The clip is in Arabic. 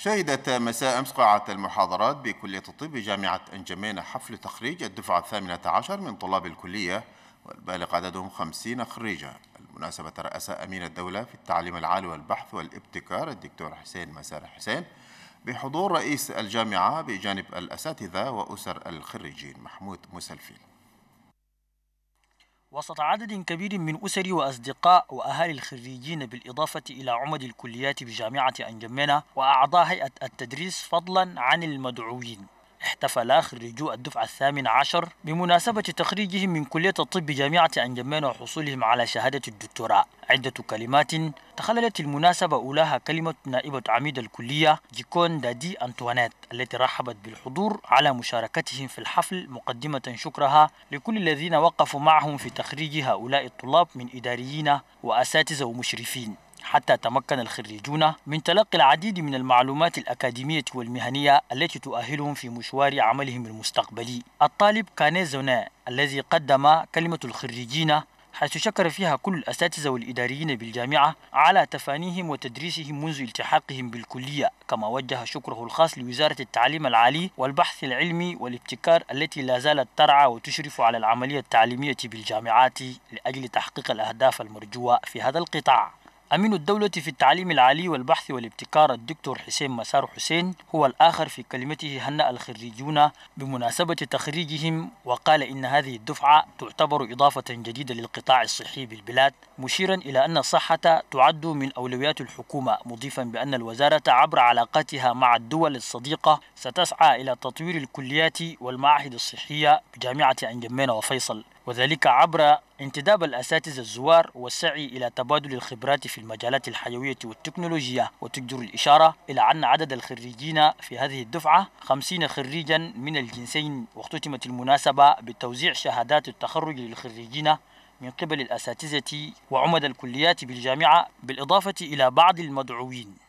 شهدت مساء أمس قاعة المحاضرات بكلية الطب بجامعة أنجمين حفل تخريج الدفعة الثامنة عشر من طلاب الكلية والبالغ عددهم خمسين خريجا المناسبة رأس أمين الدولة في التعليم العالي والبحث والابتكار الدكتور حسين مسار حسين بحضور رئيس الجامعة بجانب الأساتذة وأسر الخريجين محمود مسلفين وسط عدد كبير من أسر وأصدقاء وأهالي الخريجين بالإضافة إلى عمد الكليات بجامعة أنجمينا وأعضاء هيئة التدريس فضلا عن المدعوين احتفل آخر رجوع الدفعة الثامنة عشر بمناسبة تخريجهم من كلية الطب بجامعة أنجمان وحصولهم على شهادة الدكتوراه عدة كلمات تخللت المناسبة أولاها كلمة نائبة عميد الكلية جيكون دادي أنتوانيت التي رحبت بالحضور على مشاركتهم في الحفل مقدمة شكرها لكل الذين وقفوا معهم في تخريج هؤلاء الطلاب من إداريين وأساتذة ومشرفين حتى تمكن الخريجون من تلقي العديد من المعلومات الأكاديمية والمهنية التي تؤهلهم في مشوار عملهم المستقبلي الطالب كان زوناء الذي قدم كلمة الخريجين حيث شكر فيها كل الأساتذة والإداريين بالجامعة على تفانيهم وتدريسهم منذ التحاقهم بالكلية كما وجه شكره الخاص لوزارة التعليم العالي والبحث العلمي والابتكار التي لا زالت ترعى وتشرف على العملية التعليمية بالجامعات لأجل تحقيق الأهداف المرجوة في هذا القطاع أمين الدولة في التعليم العالي والبحث والابتكار الدكتور حسين مسار حسين هو الآخر في كلمته هنأ الخريجون بمناسبة تخريجهم وقال إن هذه الدفعة تعتبر إضافة جديدة للقطاع الصحي بالبلاد مشيرا إلى أن الصحة تعد من أولويات الحكومة مضيفا بأن الوزارة عبر علاقاتها مع الدول الصديقة ستسعى إلى تطوير الكليات والمعاهد الصحية بجامعة أنجمين وفيصل وذلك عبر انتداب الأساتذة الزوار والسعي إلى تبادل الخبرات في المجالات الحيوية والتكنولوجيا وتجدر الإشارة إلى أن عدد الخريجين في هذه الدفعة 50 خريجا من الجنسين واختتمت المناسبة بتوزيع شهادات التخرج للخريجين من قبل الأساتذة وعمد الكليات بالجامعة بالإضافة إلى بعض المدعوين